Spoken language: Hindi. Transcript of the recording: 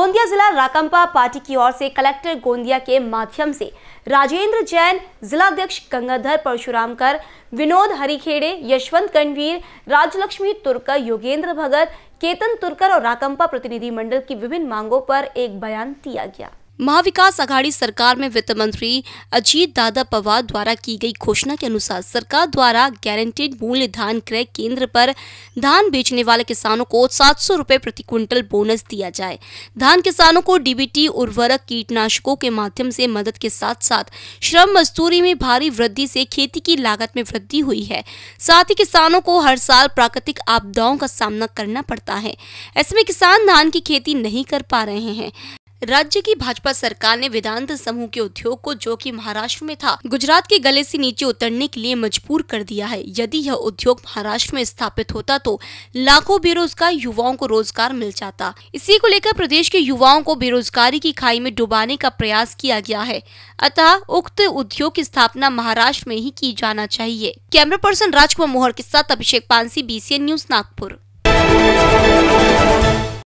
गोंदिया जिला राकंपा पार्टी की ओर से कलेक्टर गोंदिया के माध्यम से राजेंद्र जैन जिलाध्यक्ष गंगाधर परशुराम कर विनोद हरिखेड़े यशवंत कणवीर राजलक्ष्मी तुर्कर योगेंद्र भगत केतन तुर्कर और राकंपा प्रतिनिधि मंडल की विभिन्न मांगों पर एक बयान दिया गया महाविकास आघाड़ी सरकार में वित्त मंत्री अजीत दादा पवार द्वारा की गई घोषणा के अनुसार सरकार द्वारा गारंटेड मूल्य धान क्रय केंद्र पर धान बेचने वाले किसानों को सात सौ प्रति क्विंटल बोनस दिया जाए धान किसानों को डीबीटी उर्वरक कीटनाशकों के माध्यम से मदद के साथ साथ श्रम मजदूरी में भारी वृद्धि से खेती की लागत में वृद्धि हुई है साथ ही किसानों को हर साल प्राकृतिक आपदाओं का सामना करना पड़ता है ऐसे में किसान धान की खेती नहीं कर पा रहे हैं राज्य की भाजपा सरकार ने वेदांत समूह के उद्योग को जो कि महाराष्ट्र में था गुजरात के गले से नीचे उतरने के लिए मजबूर कर दिया है यदि यह उद्योग महाराष्ट्र में स्थापित होता तो लाखों बेरोजगार युवाओं को रोजगार मिल जाता इसी को लेकर प्रदेश के युवाओं को बेरोजगारी की खाई में डुबाने का प्रयास किया गया है अतः उक्त उद्योग की स्थापना महाराष्ट्र में ही की जाना चाहिए कैमरा पर्सन राजकुमार मोहर के साथ अभिषेक पानसी बी न्यूज नागपुर